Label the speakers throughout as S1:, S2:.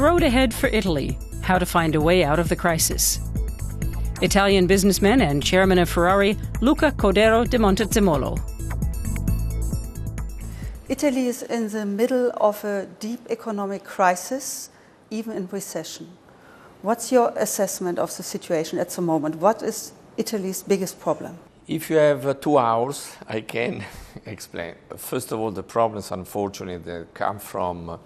S1: road ahead for Italy how to find a way out of the crisis. Italian businessman and chairman of Ferrari, Luca Codero de Montezemolo. Italy is in the middle of a deep economic crisis, even in recession. What's your assessment of the situation at the moment? What is Italy's biggest problem?
S2: If you have uh, two hours, I can explain. First of all, the problems, unfortunately, that come from uh,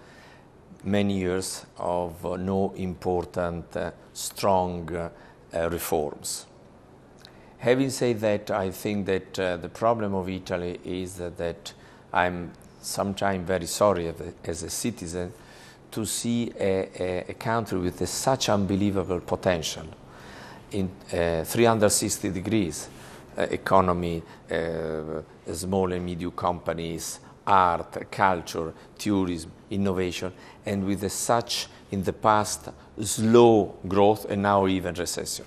S2: many years of uh, no important, uh, strong uh, reforms. Having said that, I think that uh, the problem of Italy is that, that I'm sometimes very sorry as a citizen to see a, a country with a, such unbelievable potential in uh, 360 degrees economy, small and medium companies, art, culture, tourism, innovation and with such in the past slow growth and now even recession.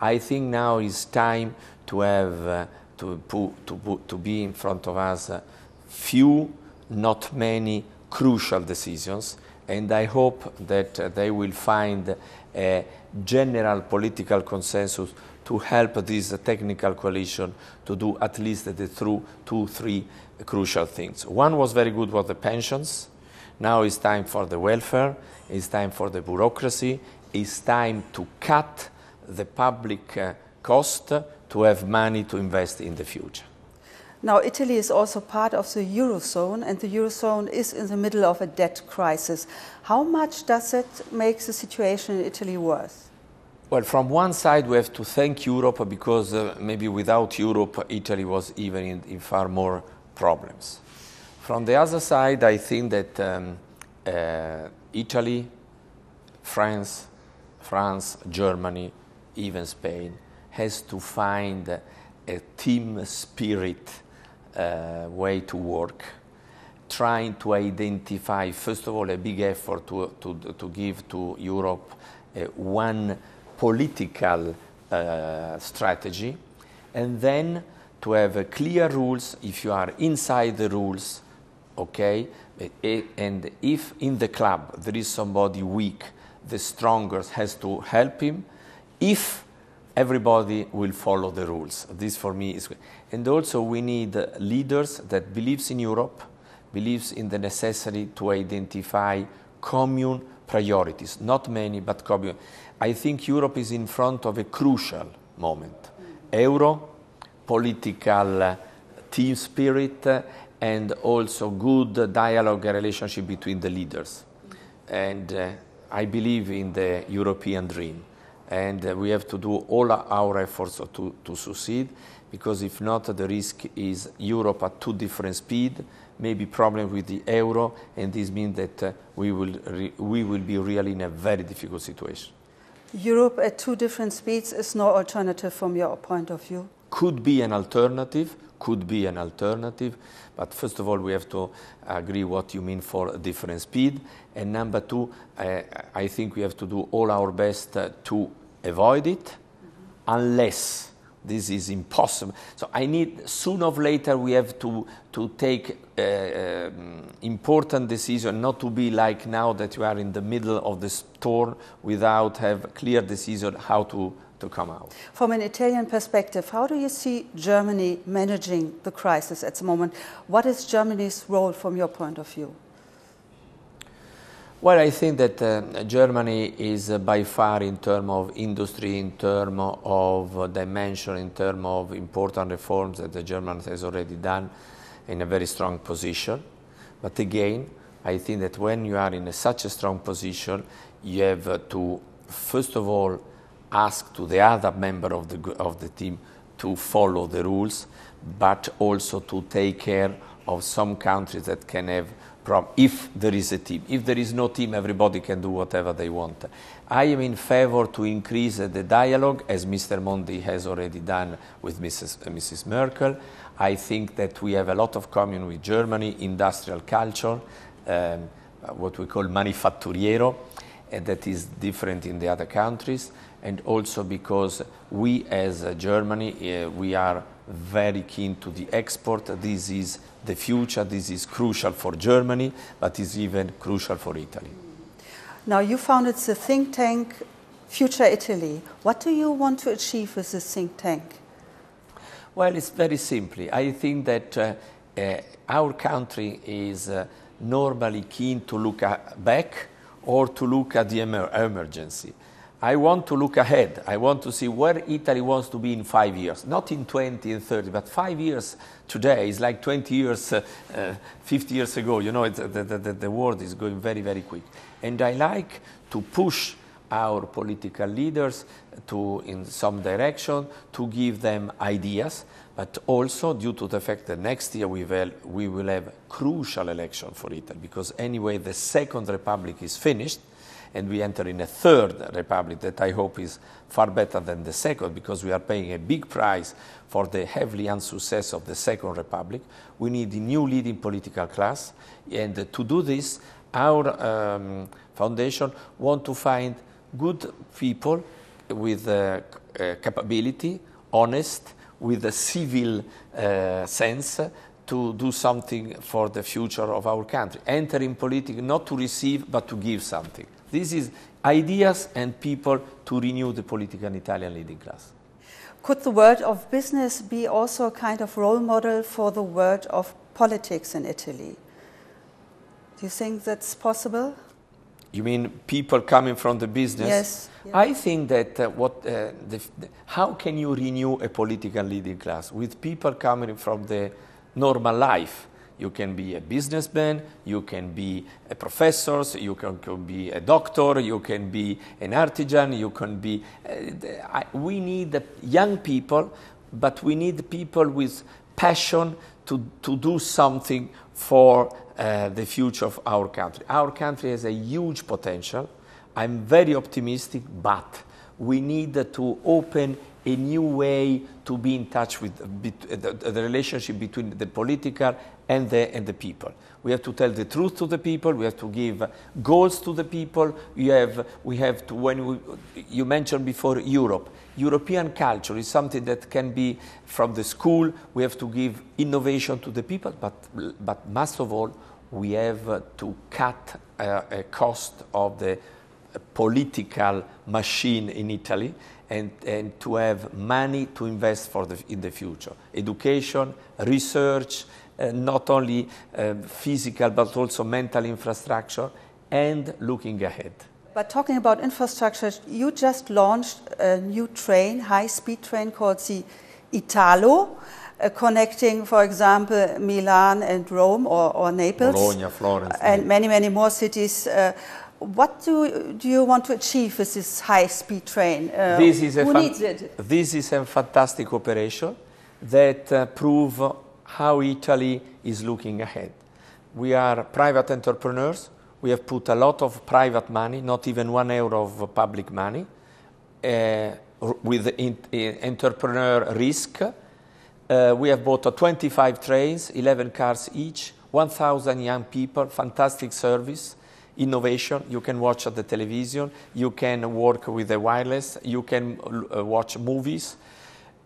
S2: I think now is time to have uh, to, to, to, be in front of us uh, few, not many crucial decisions, and I hope that uh, they will find a general political consensus to help this technical coalition to do at least the through two, three crucial things. One was very good was the pensions now it's time for the welfare, it's time for the bureaucracy, it's time to cut the public uh, cost to have money to invest in the future.
S1: Now, Italy is also part of the Eurozone, and the Eurozone is in the middle of a debt crisis. How much does it make the situation in Italy worse?
S2: Well, from one side, we have to thank Europe because uh, maybe without Europe, Italy was even in, in far more problems. From the other side, I think that um, uh, Italy, France, France, Germany, even Spain, has to find a team spirit uh, way to work, trying to identify, first of all, a big effort to, to, to give to Europe uh, one political uh, strategy, and then to have clear rules if you are inside the rules okay? Eh, eh, and if in the club there is somebody weak, the strongest has to help him. If everybody will follow the rules, this for me is. And also we need leaders that believes in Europe, believes in the necessity to identify commune priorities. Not many, but commune. I think Europe is in front of a crucial moment. Euro, political eh, team spirit, and also good dialogue and relationship between the leaders. And uh, I believe in the European dream. And uh, we have to do all our efforts to, to succeed, because if not, the risk is Europe at two different speed, maybe problem with the euro, and this means that uh, we, will we will be really in a very difficult situation.
S1: Europe at two different speeds is no alternative from your point of view?
S2: Could be an alternative, could be an alternative. But first of all, we have to agree what you mean for different speed. And number two, uh, I think we have to do all our best uh, to avoid it mm -hmm. unless this is impossible. So I need, sooner or later, we have to, to take uh, um, important decision, not to be like now that you are in the middle of the storm without have clear decision how to to come out.
S1: From an Italian perspective, how do you see Germany managing the crisis at the moment? What is Germany's role from your point of view?
S2: Well, I think that uh, Germany is uh, by far, in terms of industry, in terms of uh, dimension, in terms of important reforms that the Germans has already done, in a very strong position. But again, I think that when you are in a, such a strong position, you have to first of all ask to the other member of the, of the team to follow the rules, but also to take care of some countries that can have problems if there is a team. If there is no team, everybody can do whatever they want. I am in favor to increase the dialogue, as Mr. Mondi has already done with Mrs. Uh, Mrs. Merkel. I think that we have a lot of common with Germany, industrial culture, um, what we call manifatturiero, that is different in the other countries, and also because we as Germany, uh, we are very keen to the export. This is the future. This is crucial for Germany, but is even crucial for Italy.
S1: Now you founded the think tank Future Italy. What do you want to achieve with this think tank?
S2: Well, it's very simply. I think that uh, uh, our country is uh, normally keen to look uh, back or to look at the emer emergency. I want to look ahead. I want to see where Italy wants to be in five years, not in 20 and 30, but five years today is like 20 years, uh, uh, 50 years ago. You know, the, the, the world is going very, very quick. And I like to push our political leaders to, in some direction to give them ideas, but also due to the fact that next year we will, we will have crucial election for Italy because anyway the second republic is finished and we enter in a third republic that I hope is far better than the second because we are paying a big price for the heavily unsuccess of the second republic. We need a new leading political class and to do this our um, foundation want to find good people with uh, uh, capability, honest, with a civil uh, sense to do something for the future of our country. Enter in politics not to receive but to give something. This is ideas and people to renew the political Italian leading class. Could the world
S1: of business be also a kind of role model for the world of politics in Italy? Do you think that's possible?
S2: You mean people coming from the business? Yes. I think that uh, what uh, the, the, how can you renew a political leading class with people coming from the normal life? You can be a businessman, you can be a professor, you can, can be a doctor, you can be an artisan, you can be. Uh, I, we need young people, but we need people with passion to, to do something for uh, the future of our country. Our country has a huge potential. I'm very optimistic, but we need to open a new way to be in touch with uh, the, the relationship between the political and the, and the people. We have to tell the truth to the people. We have to give goals to the people. You have, we have to, when we, you mentioned before Europe, European culture is something that can be from the school. We have to give innovation to the people, but, but most of all, we have to cut uh, a cost of the political machine in Italy and, and to have money to invest for the, in the future. Education, research, uh, not only uh, physical but also mental infrastructure and looking ahead.
S1: But talking about infrastructure, you just launched a new train, high-speed train called the Italo, uh, connecting, for example, Milan and Rome or, or Naples. Bologna,
S2: Florence. And many,
S1: many more cities uh, what do, do you want to achieve with this high-speed train? Uh, this is who needs it?
S2: This is a fantastic operation that uh, prove how Italy is looking ahead. We are private entrepreneurs. We have put a lot of private money, not even one euro of public money, uh, with in, entrepreneur risk. Uh, we have bought 25 trains, 11 cars each, 1,000 young people, fantastic service innovation. You can watch at the television, you can work with the wireless, you can uh, watch movies.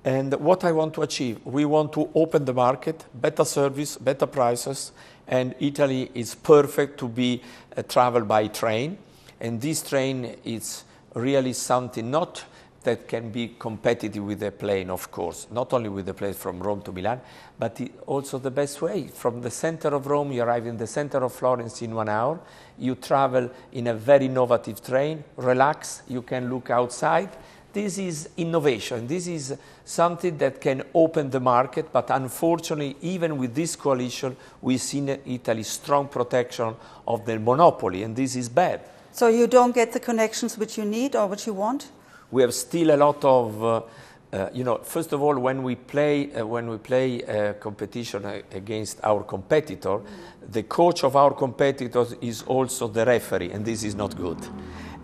S2: And what I want to achieve, we want to open the market, better service, better prices, and Italy is perfect to be uh, travel by train. And this train is really something not that can be competitive with the plane, of course, not only with the plane from Rome to Milan, but also the best way. From the center of Rome, you arrive in the center of Florence in one hour. You travel in a very innovative train, relax, you can look outside. This is innovation. This is something that can open the market, but unfortunately, even with this coalition, we see in Italy strong protection of the monopoly, and this is bad. So you don't get the connections
S1: which you need or which you want?
S2: we have still a lot of, uh, uh, you know, first of all, when we play uh, when we play a competition against our competitor, the coach of our competitor is also the referee, and this is not good.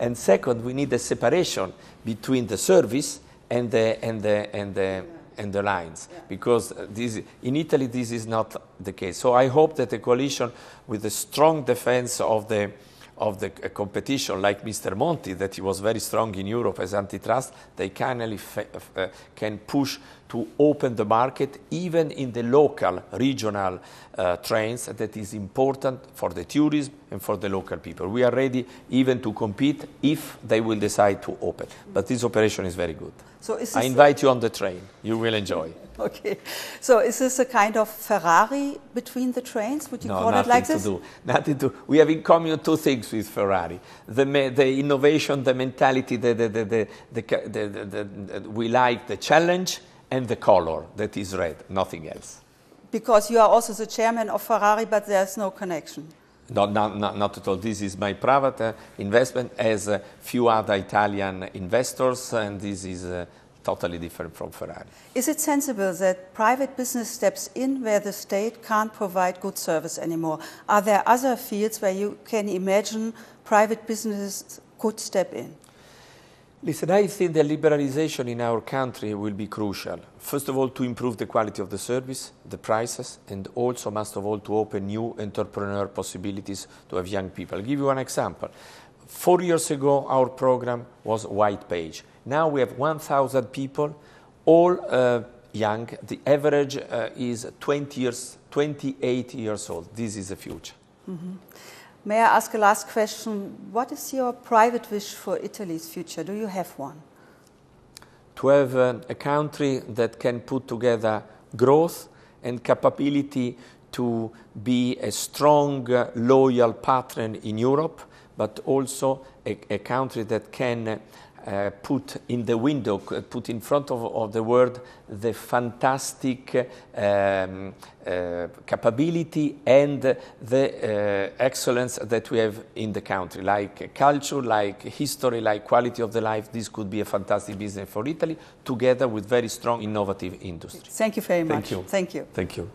S2: And second, we need a separation between the service and the and the and the and the lines because this, in Italy this is not the case. So I hope that the coalition with a strong defense of the of the competition, like Mr. Monti, that he was very strong in Europe as antitrust, they can, uh, can push to open the market even in the local regional uh, trains that is important for the tourism and for the local people. We are ready even to compete if they will decide to open. But this operation is very good. So I invite you on the train. You will enjoy.
S1: okay. So is this a kind of Ferrari between the trains? Would you no, call it like this? No,
S2: nothing to do. We have in common two things with Ferrari. The, the innovation, the mentality, the, the, the, the, we like the challenge and the color that is red, nothing else.
S1: Because you are also the chairman of Ferrari, but there's no connection.
S2: No, no, no, not at all. This is my private uh, investment, as a uh, few other Italian investors, and this is uh, totally different from Ferrari.
S1: Is it sensible that private business steps in where the state can't provide good service anymore? Are there other fields where you can imagine private businesses could step
S2: in? Listen, I think the liberalization in our country will be crucial. First of all, to improve the quality of the service, the prices, and also, most of all, to open new entrepreneur possibilities to have young people. I'll give you an example. Four years ago, our program was white page. Now we have 1,000 people, all uh, young. The average uh, is 20 years, 28 years old. This is the future.
S1: Mm -hmm. May I ask a last question? What is your private wish for Italy's future? Do you have one?
S2: To have uh, a country that can put together growth and capability to be a strong, uh, loyal partner in Europe, but also a, a country that can uh, put in the window, put in front of, of the world the fantastic um, uh, capability and the uh, excellence that we have in the country, like culture, like history, like quality of the life. This could be a fantastic business for Italy, together with very strong innovative industry. Thank you very Thank much. You. Thank you. Thank you.